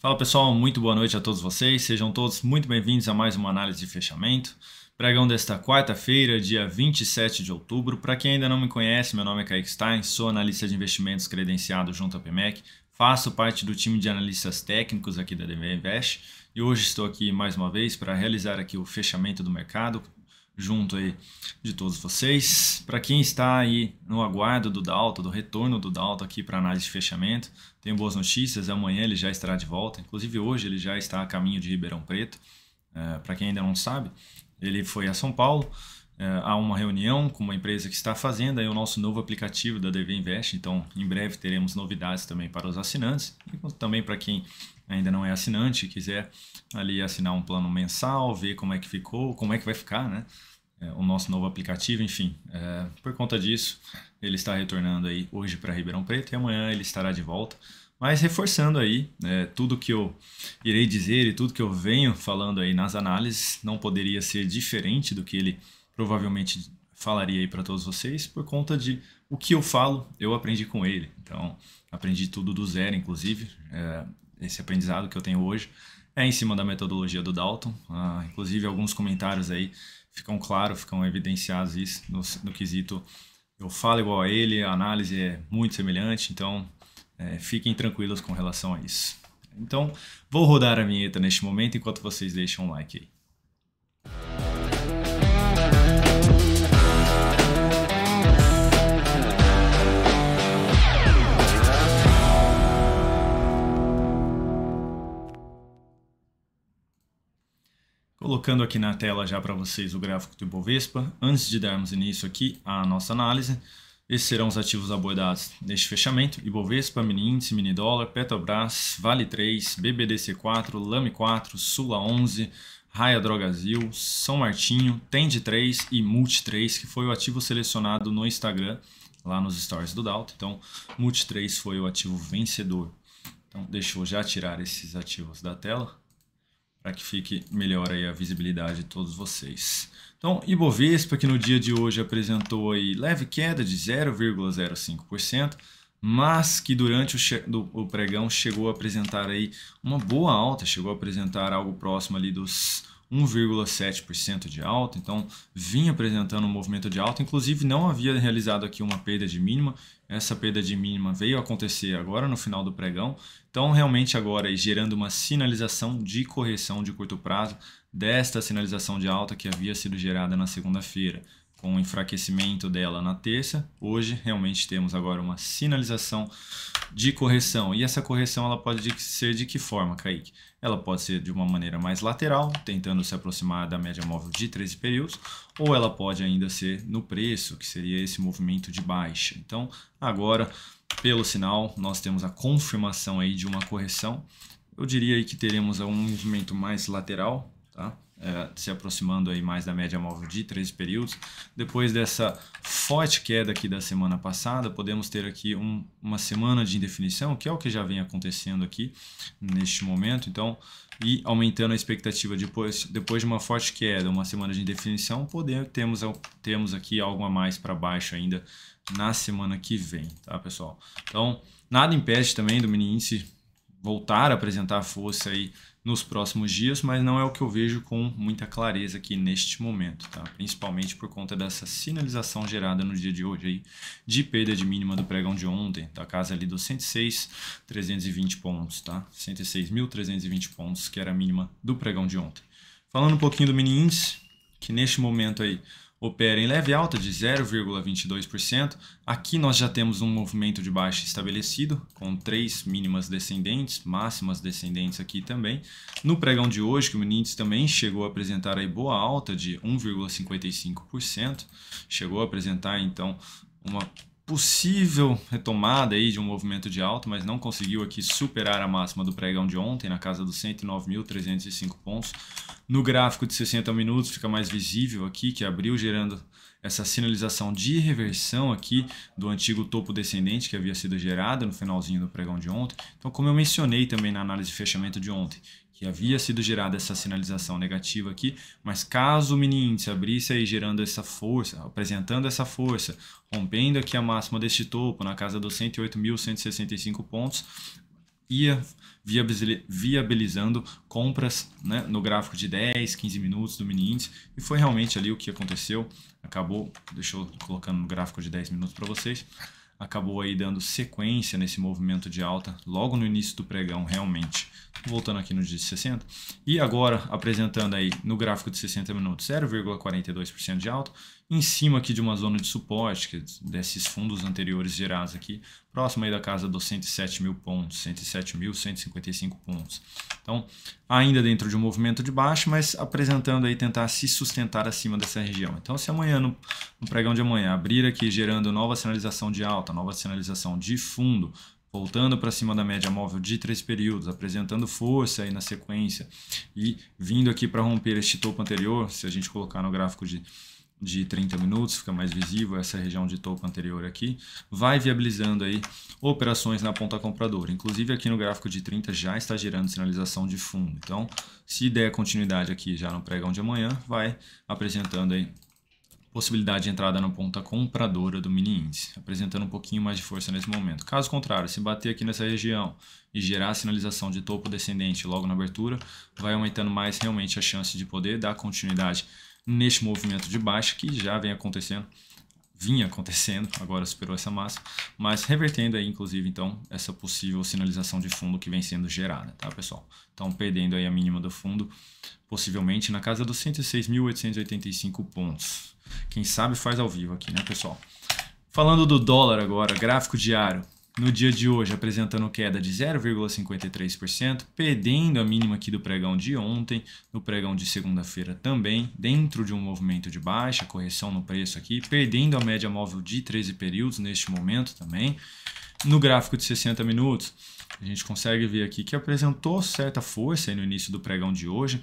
Fala pessoal, muito boa noite a todos vocês. Sejam todos muito bem-vindos a mais uma análise de fechamento. Pregão desta quarta-feira, dia 27 de outubro. Para quem ainda não me conhece, meu nome é Kaique Stein, sou analista de investimentos credenciado junto à PMEC. Faço parte do time de analistas técnicos aqui da DV Invest e hoje estou aqui mais uma vez para realizar aqui o fechamento do mercado junto aí de todos vocês. Para quem está aí no aguardo do Dalto, do retorno do Dalto aqui para análise de fechamento, tenho boas notícias. Amanhã ele já estará de volta. Inclusive hoje ele já está a caminho de Ribeirão Preto. É, para quem ainda não sabe, ele foi a São Paulo é, a uma reunião com uma empresa que está fazendo aí o nosso novo aplicativo da DV Invest. Então, em breve teremos novidades também para os assinantes e também para quem ainda não é assinante, quiser ali assinar um plano mensal, ver como é que ficou, como é que vai ficar, né? É, o nosso novo aplicativo, enfim. É, por conta disso, ele está retornando aí hoje para Ribeirão Preto e amanhã ele estará de volta. Mas reforçando aí é, tudo que eu irei dizer e tudo que eu venho falando aí nas análises, não poderia ser diferente do que ele provavelmente falaria aí para todos vocês, por conta de o que eu falo, eu aprendi com ele. Então, aprendi tudo do zero, inclusive. É, esse aprendizado que eu tenho hoje é em cima da metodologia do Dalton. Ah, inclusive, alguns comentários aí ficam claros, ficam evidenciados isso no, no, quesito. Eu falo igual a ele, a análise é muito semelhante, então é, fiquem tranquilos com relação a isso. Então, vou rodar a vinheta neste momento enquanto vocês deixam um like aí. Colocando aqui na tela já para vocês o gráfico do Ibovespa, antes de darmos início aqui à nossa análise, esses serão os ativos abordados neste fechamento: Ibovespa, Mini Índice, Mini Dólar, Petrobras, Vale 3, BBDC4, Lame 4, Sula 11, Raia Drogazil, São Martinho, Tende 3 e Multi 3, que foi o ativo selecionado no Instagram, lá nos stories do Dalto. Então, Multi 3 foi o ativo vencedor. Então, deixa eu já tirar esses ativos da tela para que fique melhor aí a visibilidade de todos vocês. Então, Ibovespa, que no dia de hoje apresentou aí leve queda de 0,05%, mas que durante o, o, pregão chegou a apresentar aí uma boa alta, chegou a apresentar algo próximo ali dos 1,7% de alta, então vinha apresentando um movimento de alta, inclusive não havia realizado aqui uma perda de mínima, essa perda de mínima veio acontecer agora no final do pregão, então, realmente agora gerando uma sinalização de correção de curto prazo desta sinalização de alta que havia sido gerada na segunda-feira. Com o enfraquecimento dela na terça, hoje realmente temos agora uma sinalização de correção. E essa correção ela pode ser de que forma, Kaique? Ela pode ser de uma maneira mais lateral, tentando se aproximar da média móvel de 13 períodos, ou ela pode ainda ser no preço, que seria esse movimento de baixa. Então, agora pelo sinal, nós temos a confirmação aí de uma correção. Eu diria aí que teremos um movimento mais lateral, tá? é, se aproximando aí mais da média móvel de 13 períodos. Depois dessa forte queda aqui da semana passada, podemos ter aqui um, uma semana de indefinição, que é o que já vem acontecendo aqui neste momento. Então, e aumentando a expectativa depois, depois de uma forte queda, uma semana de indefinição, poder, temos, temos aqui algo a mais para baixo ainda na semana que vem, tá pessoal? Então, nada impede também do mini índice voltar a apresentar força aí nos próximos dias, mas não é o que eu vejo com muita clareza aqui neste momento, tá? Principalmente por conta dessa sinalização gerada no dia de hoje aí de perda de mínima do pregão de ontem, da casa ali dos 106.320 pontos, tá? 106.320 pontos, que era a mínima do pregão de ontem. Falando um pouquinho do mini índice, que neste momento aí opera em leve alta de 0,22%. Aqui nós já temos um movimento de baixa estabelecido, com três mínimas descendentes, máximas descendentes aqui também. No pregão de hoje, que o índice também chegou a apresentar aí boa alta de 1,55%, chegou a apresentar então uma possível retomada aí de um movimento de alta, mas não conseguiu aqui superar a máxima do pregão de ontem, na casa dos 109.305 pontos. No gráfico de 60 minutos fica mais visível aqui que abriu gerando essa sinalização de reversão aqui do antigo topo descendente que havia sido gerado no finalzinho do pregão de ontem. Então, como eu mencionei também na análise de fechamento de ontem, que havia sido gerada essa sinalização negativa aqui, mas caso o mini índice abrisse aí gerando essa força, apresentando essa força, rompendo aqui a máxima deste topo na casa dos 108.165 pontos, ia viabilizando compras né, no gráfico de 10, 15 minutos do mini índice e foi realmente ali o que aconteceu. Acabou, deixou colocando no gráfico de 10 minutos para vocês acabou aí dando sequência nesse movimento de alta logo no início do pregão realmente. Voltando aqui no dia 60 e agora apresentando aí no gráfico de 60 minutos 0,42% de alta em cima aqui de uma zona de suporte, que é desses fundos anteriores gerados aqui, próximo aí da casa dos 107 mil pontos, 107.155 pontos. Então, ainda dentro de um movimento de baixo, mas apresentando aí tentar se sustentar acima dessa região. Então, se amanhã, no, no pregão de amanhã, abrir aqui gerando nova sinalização de alta, nova sinalização de fundo, voltando para cima da média móvel de três períodos, apresentando força aí na sequência e vindo aqui para romper este topo anterior, se a gente colocar no gráfico de de 30 minutos, fica mais visível essa região de topo anterior aqui, vai viabilizando aí operações na ponta compradora. Inclusive aqui no gráfico de 30 já está gerando sinalização de fundo. Então, se der continuidade aqui já no pregão de amanhã, vai apresentando aí possibilidade de entrada na ponta compradora do mini índice, apresentando um pouquinho mais de força nesse momento. Caso contrário, se bater aqui nessa região e gerar sinalização de topo descendente logo na abertura, vai aumentando mais realmente a chance de poder dar continuidade neste movimento de baixa que já vem acontecendo, vinha acontecendo, agora superou essa massa, mas revertendo aí, inclusive, então, essa possível sinalização de fundo que vem sendo gerada, tá, pessoal? Então, perdendo aí a mínima do fundo, possivelmente na casa dos 106.885 pontos. Quem sabe faz ao vivo aqui, né, pessoal? Falando do dólar agora, gráfico diário, no dia de hoje apresentando queda de 0,53%, perdendo a mínima aqui do pregão de ontem, no pregão de segunda-feira também, dentro de um movimento de baixa, correção no preço aqui, perdendo a média móvel de 13 períodos neste momento também. No gráfico de 60 minutos, a gente consegue ver aqui que apresentou certa força no início do pregão de hoje,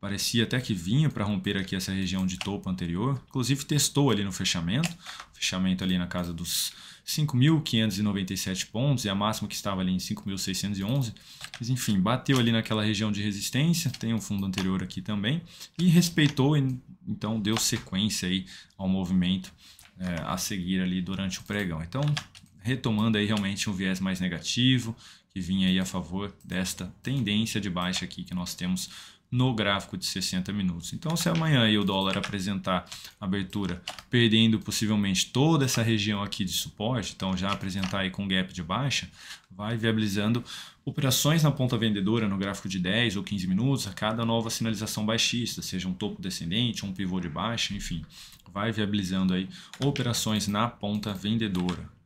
Parecia até que vinha para romper aqui essa região de topo anterior. Inclusive testou ali no fechamento. Fechamento ali na casa dos 5.597 pontos, e a máxima que estava ali em 5.611, mas enfim, bateu ali naquela região de resistência, tem um fundo anterior aqui também, e respeitou, então deu sequência aí ao movimento é, a seguir ali durante o pregão. Então, retomando aí realmente um viés mais negativo, que vinha aí a favor desta tendência de baixa aqui que nós temos no gráfico de 60 minutos. Então, se amanhã o dólar apresentar abertura perdendo possivelmente toda essa região aqui de suporte, então já apresentar aí com gap de baixa, vai viabilizando operações na ponta vendedora no gráfico de 10 ou 15 minutos a cada nova sinalização baixista, seja um topo descendente, um pivô de baixa, enfim, vai viabilizando aí operações na ponta vendedora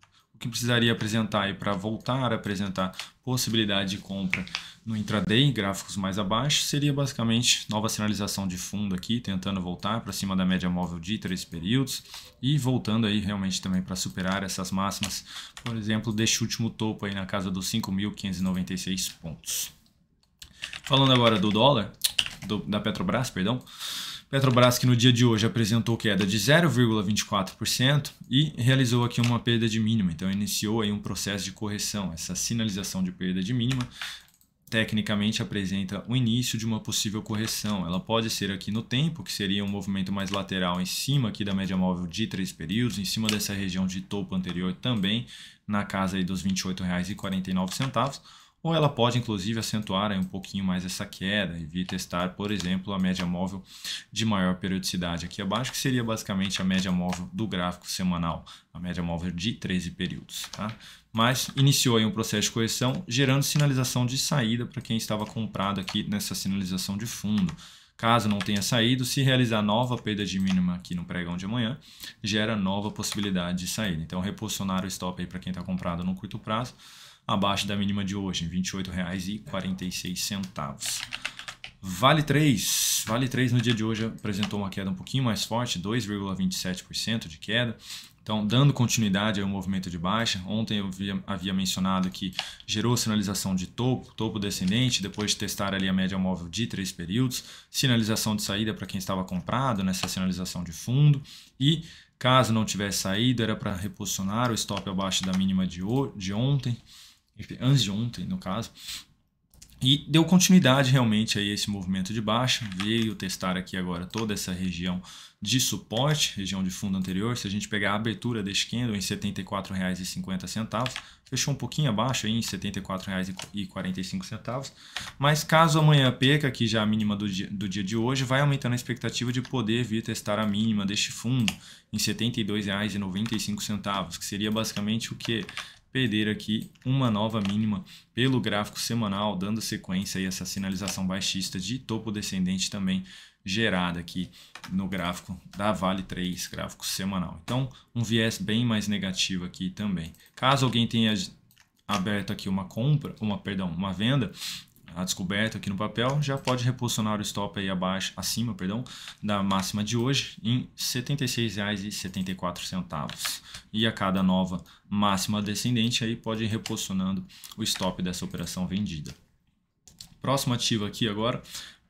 que precisaria apresentar e para voltar a apresentar possibilidade de compra no intraday, gráficos mais abaixo, seria basicamente nova sinalização de fundo aqui, tentando voltar para cima da média móvel de três períodos e voltando aí realmente também para superar essas máximas, por exemplo, deste último topo aí na casa dos 5.596 pontos. Falando agora do dólar, do, da Petrobras, perdão, Petrobras, que no dia de hoje apresentou queda de 0,24% e realizou aqui uma perda de mínima, então iniciou aí um processo de correção, essa sinalização de perda de mínima tecnicamente apresenta o início de uma possível correção. Ela pode ser aqui no tempo, que seria um movimento mais lateral em cima aqui da média móvel de três períodos, em cima dessa região de topo anterior também, na casa aí dos R$ 28,49 ou ela pode inclusive acentuar um pouquinho mais essa queda e vir testar, por exemplo, a média móvel de maior periodicidade aqui abaixo, que seria basicamente a média móvel do gráfico semanal, a média móvel de 13 períodos. Tá? Mas iniciou aí um processo de correção, gerando sinalização de saída para quem estava comprado aqui nessa sinalização de fundo. Caso não tenha saído, se realizar nova perda de mínima aqui no pregão de amanhã, gera nova possibilidade de saída. Então, reposicionar o stop aí para quem está comprado no curto prazo abaixo da mínima de hoje, R$ 28,46. Vale 3, Vale 3 no dia de hoje apresentou uma queda um pouquinho mais forte, 2,27% de queda. Então, dando continuidade ao movimento de baixa, ontem eu havia, havia mencionado que gerou sinalização de topo, topo descendente, depois de testar ali a média móvel de três períodos, sinalização de saída para quem estava comprado nessa sinalização de fundo e caso não tivesse saído, era para reposicionar o stop abaixo da mínima de, de ontem antes de ontem, no caso. E deu continuidade realmente a esse movimento de baixa, veio testar aqui agora toda essa região de suporte, região de fundo anterior. Se a gente pegar a abertura deste candle em R$ 74,50, fechou um pouquinho abaixo aí em R$ 74,45. Mas caso amanhã perca, que já é a mínima do dia, do dia de hoje, vai aumentando a expectativa de poder vir testar a mínima deste fundo em R$ 72,95, que seria basicamente o que? perder aqui uma nova mínima pelo gráfico semanal, dando sequência a essa sinalização baixista de topo descendente também gerada aqui no gráfico da Vale 3, gráfico semanal. Então, um viés bem mais negativo aqui também. Caso alguém tenha aberto aqui uma compra, uma perdão, uma venda, a descoberta aqui no papel, já pode reposicionar o stop aí abaixo, acima, perdão, da máxima de hoje em R$ 76,74. E a cada nova máxima descendente aí pode ir reposicionando o stop dessa operação vendida. Próximo ativo aqui agora,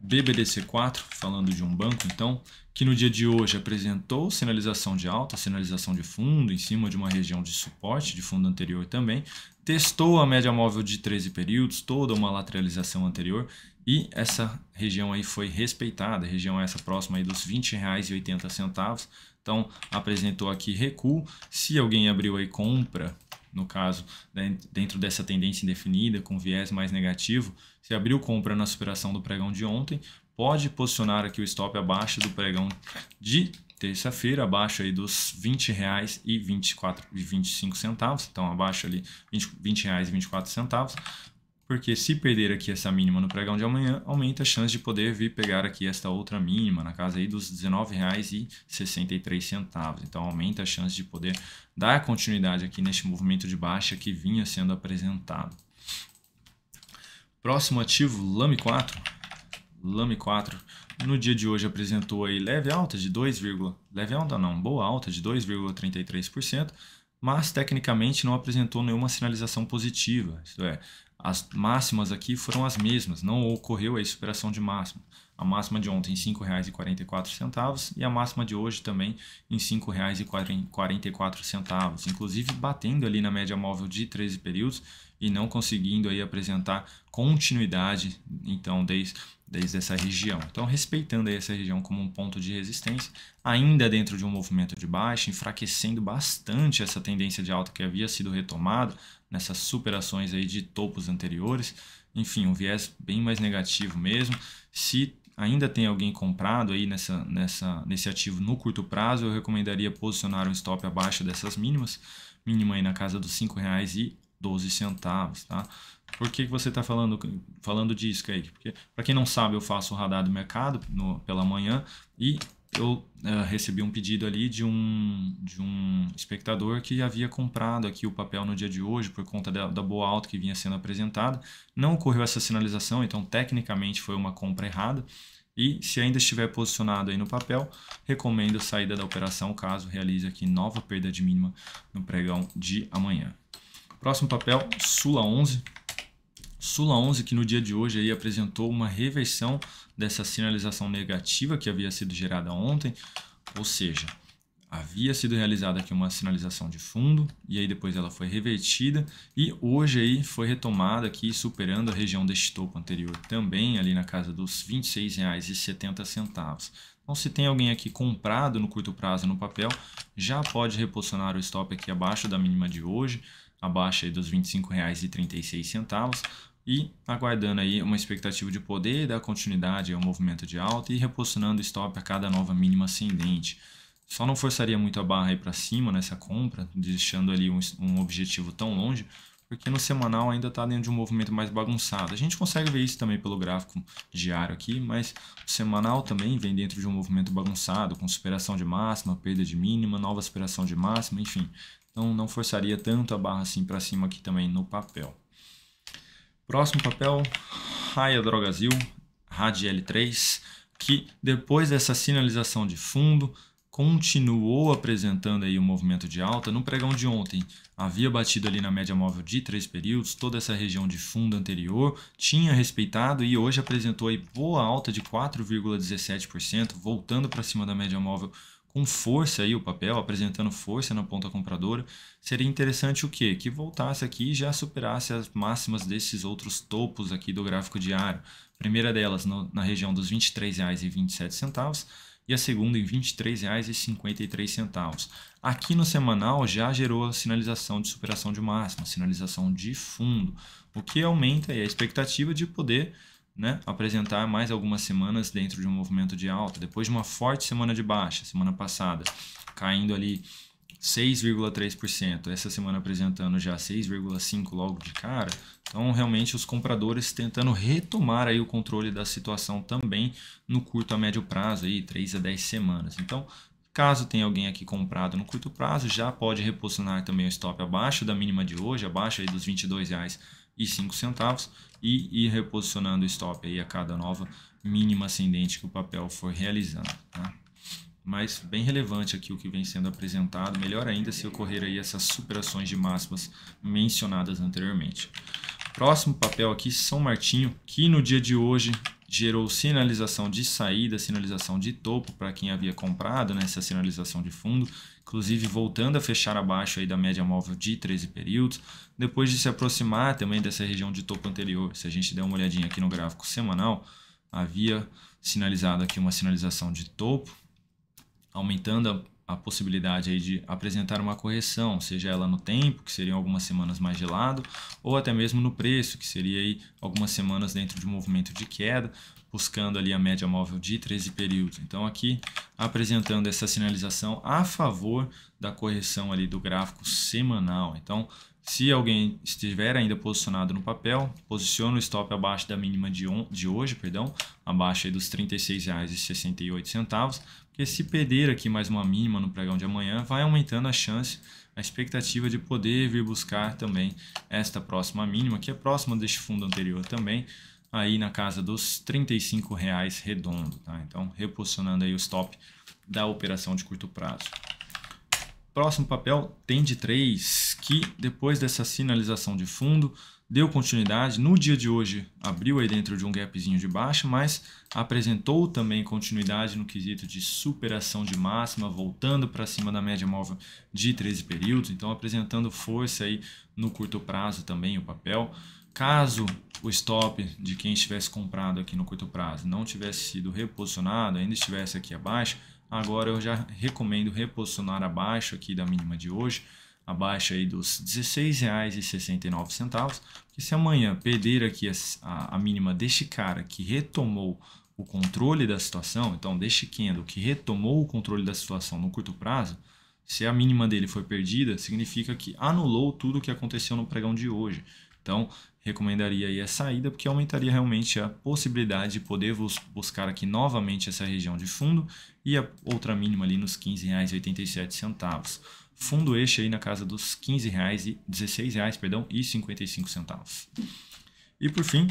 BBDC4, falando de um banco, então, que no dia de hoje apresentou sinalização de alta, sinalização de fundo, em cima de uma região de suporte de fundo anterior também, testou a média móvel de 13 períodos, toda uma lateralização anterior, e essa região aí foi respeitada, região essa próxima aí dos R$ 20,80. Então apresentou aqui recuo. Se alguém abriu aí compra, no caso, né, dentro dessa tendência indefinida, com viés mais negativo, se abriu compra na superação do pregão de ontem, pode posicionar aqui o stop abaixo do pregão de terça-feira, abaixo aí dos R$ centavos então abaixo ali R$ 20,24, porque se perder aqui essa mínima no pregão de amanhã, aumenta a chance de poder vir pegar aqui esta outra mínima, na casa aí dos 19,63. Então aumenta a chance de poder dar continuidade aqui neste movimento de baixa que vinha sendo apresentado. Próximo ativo, Lame 4. Lame 4 no dia de hoje apresentou aí leve alta de 2, leve alta não, boa alta de 2,33%, mas tecnicamente não apresentou nenhuma sinalização positiva, isto é, as máximas aqui foram as mesmas, não ocorreu a superação de máxima. A máxima de ontem em R$ 5,44 e a máxima de hoje também em R$ 5,44, inclusive batendo ali na média móvel de 13 períodos e não conseguindo aí apresentar continuidade, então desde desde essa região. Então, respeitando essa região como um ponto de resistência, ainda dentro de um movimento de baixa, enfraquecendo bastante essa tendência de alta que havia sido retomada nessas superações aí de topos anteriores. Enfim, um viés bem mais negativo mesmo. Se ainda tem alguém comprado aí nessa, nessa, nesse ativo no curto prazo, eu recomendaria posicionar um stop abaixo dessas mínimas, mínima aí na casa dos R$ 5,00 e 12 centavos, tá? Por que, que você está falando, falando disso, Kaique? Porque, para quem não sabe, eu faço o radar do mercado no, pela manhã e eu uh, recebi um pedido ali de um, de um espectador que havia comprado aqui o papel no dia de hoje por conta da, da boa alta que vinha sendo apresentada. Não ocorreu essa sinalização, então tecnicamente foi uma compra errada. E se ainda estiver posicionado aí no papel, recomendo saída da operação caso realize aqui nova perda de mínima no pregão de amanhã. Próximo papel, Sula 11. Sula 11, que no dia de hoje aí apresentou uma reversão dessa sinalização negativa que havia sido gerada ontem, ou seja, havia sido realizada aqui uma sinalização de fundo e aí depois ela foi revertida e hoje aí foi retomada aqui superando a região deste topo anterior também ali na casa dos R$ 26,70. Então se tem alguém aqui comprado no curto prazo no papel, já pode reposicionar o stop aqui abaixo da mínima de hoje abaixo aí dos R$ 25,36 e aguardando aí uma expectativa de poder dar continuidade ao movimento de alta e reposicionando o stop a cada nova mínima ascendente. Só não forçaria muito a barra aí para cima nessa compra, deixando ali um, um objetivo tão longe, porque no semanal ainda está dentro de um movimento mais bagunçado. A gente consegue ver isso também pelo gráfico diário aqui, mas o semanal também vem dentro de um movimento bagunçado, com superação de máxima, perda de mínima, nova superação de máxima, enfim. Então não forçaria tanto a barra assim para cima aqui também no papel. Próximo papel, Raya Drogazil, Rad L3, que depois dessa sinalização de fundo, continuou apresentando aí o um movimento de alta. No pregão de ontem, havia batido ali na média móvel de três períodos, toda essa região de fundo anterior, tinha respeitado e hoje apresentou aí boa alta de 4,17%, voltando para cima da média móvel com força aí o papel, apresentando força na ponta compradora, seria interessante o quê? Que voltasse aqui e já superasse as máximas desses outros topos aqui do gráfico diário. primeira delas no, na região dos R$ 23,27 e a segunda em R$ 23,53. Aqui no semanal já gerou a sinalização de superação de máxima, sinalização de fundo, o que aumenta a expectativa de poder né, apresentar mais algumas semanas dentro de um movimento de alta, depois de uma forte semana de baixa, semana passada, caindo ali 6,3%, essa semana apresentando já 6,5% logo de cara. Então, realmente, os compradores tentando retomar aí o controle da situação também no curto a médio prazo, aí, 3 a 10 semanas. Então, caso tenha alguém aqui comprado no curto prazo, já pode reposicionar também o stop abaixo da mínima de hoje, abaixo aí dos R$ e cinco centavos ir reposicionando o stop aí a cada nova mínima ascendente que o papel for realizando. Tá? Mas bem relevante aqui o que vem sendo apresentado, melhor ainda se ocorrer aí essas superações de máximas mencionadas anteriormente. Próximo papel aqui, São Martinho, que no dia de hoje gerou sinalização de saída, sinalização de topo para quem havia comprado nessa né, sinalização de fundo, inclusive voltando a fechar abaixo aí da média móvel de 13 períodos, depois de se aproximar também dessa região de topo anterior. Se a gente der uma olhadinha aqui no gráfico semanal, havia sinalizado aqui uma sinalização de topo, aumentando a possibilidade aí de apresentar uma correção, seja ela no tempo, que seriam algumas semanas mais de lado, ou até mesmo no preço, que seria aí algumas semanas dentro de um movimento de queda, buscando ali a média móvel de 13 períodos. Então aqui apresentando essa sinalização a favor da correção ali do gráfico semanal. Então, se alguém estiver ainda posicionado no papel, posiciona o stop abaixo da mínima de, on, de hoje, perdão, abaixo dos R$ 36,68 porque se perder aqui mais uma mínima no pregão de amanhã, vai aumentando a chance, a expectativa de poder vir buscar também esta próxima mínima, que é próxima deste fundo anterior também, aí na casa dos R$ reais redondo. Tá? Então, reposicionando aí o stop da operação de curto prazo. Próximo papel, Tende 3, que depois dessa sinalização de fundo, deu continuidade, no dia de hoje abriu aí dentro de um gapzinho de baixa, mas apresentou também continuidade no quesito de superação de máxima, voltando para cima da média móvel de 13 períodos, então apresentando força aí no curto prazo também o papel. Caso o stop de quem estivesse comprado aqui no curto prazo não tivesse sido reposicionado, ainda estivesse aqui abaixo, agora eu já recomendo reposicionar abaixo aqui da mínima de hoje, abaixo aí dos R$16,69. Porque se amanhã perder aqui a, a, a, mínima deste cara que retomou o controle da situação, então deste Kendo que retomou o controle da situação no curto prazo, se a mínima dele foi perdida, significa que anulou tudo o que aconteceu no pregão de hoje. Então, recomendaria aí a saída, porque aumentaria realmente a possibilidade de poder buscar aqui novamente essa região de fundo e a outra mínima ali nos R$15,87 fundo eixo aí na casa dos 15 reais e 16 reais, perdão, e 55 centavos. E por fim,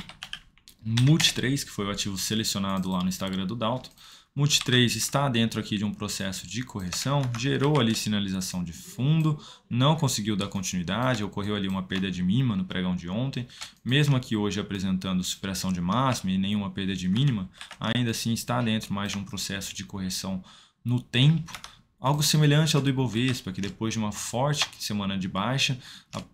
multi 3 que foi o ativo selecionado lá no Instagram do Dalto. mult 3 está dentro aqui de um processo de correção, gerou ali sinalização de fundo, não conseguiu dar continuidade, ocorreu ali uma perda de mínima no pregão de ontem, mesmo aqui hoje apresentando superação de máxima e nenhuma perda de mínima, ainda assim está dentro mais de um processo de correção no tempo, Algo semelhante ao do Ibovespa, que depois de uma forte semana de baixa,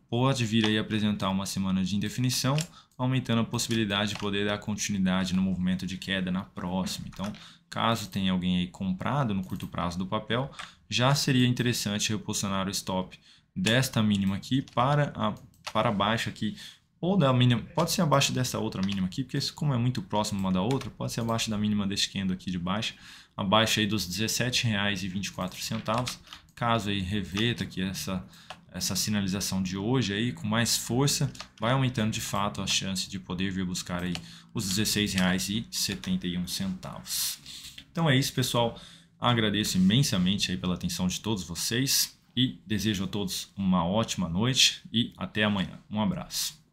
pode vir aí apresentar uma semana de indefinição, aumentando a possibilidade de poder dar continuidade no movimento de queda na próxima. Então, caso tenha alguém aí comprado no curto prazo do papel, já seria interessante reposicionar o stop desta mínima aqui para a para baixo aqui ou da mínima, pode ser abaixo dessa outra mínima aqui, porque como é muito próximo uma da outra, pode ser abaixo da mínima desse candle aqui de baixo, abaixo aí dos R$17,24, caso aí reveta aqui essa, essa sinalização de hoje aí com mais força, vai aumentando de fato a chance de poder vir buscar aí os R$16,71. Então é isso, pessoal. Agradeço imensamente aí pela atenção de todos vocês e desejo a todos uma ótima noite e até amanhã. Um abraço.